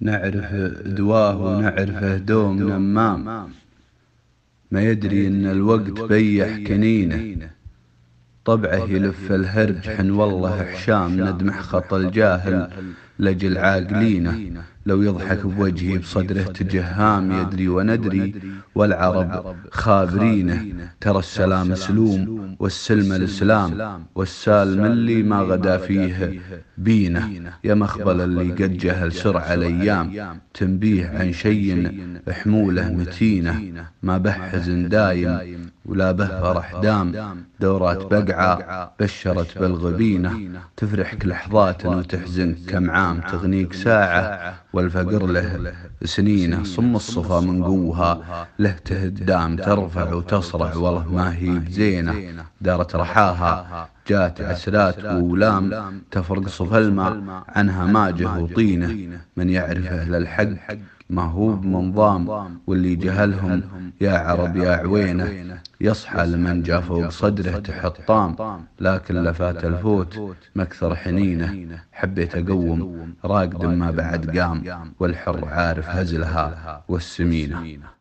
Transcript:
نعرف دواه ونعرفه دوم نمام ما يدري ان الوقت بيح كنينه طبعه يلف الهرج حن والله حشام ندمح خط الجاهل لجل عاقلينه لو يضحك بوجهي بصدره تجهام يدري وندري والعرب خابرينه ترى السلام سلوم والسلم الإسلام والسالم اللي ما غدا فيه بينه يا مخبل اللي قد جهل سرع الأيام تنبيه عن شيء حموله متينه ما بحزن دايم ولا به فرح دام دورات بقعة بشرت بالغبينة تفرحك لحظات وتحزنك عام عام تغنيك ساعة والفقر له سنينه صم الصفا من قوها له تهدام ترفع وتصرع والله ما هي بزينة دارت رحاها جات عسرات وولام تفرق صف الماء عنها ماجه وطينة من يعرف أهل الحق ما هو منظام واللي جهلهم يا عرب يا عوينة يصحى لمن جا فوق صدره تحطام لكن لفات الفوت مكثر حنينه حبيت أقوم راقد ما بعد قام والحر عارف هزلها والسمينة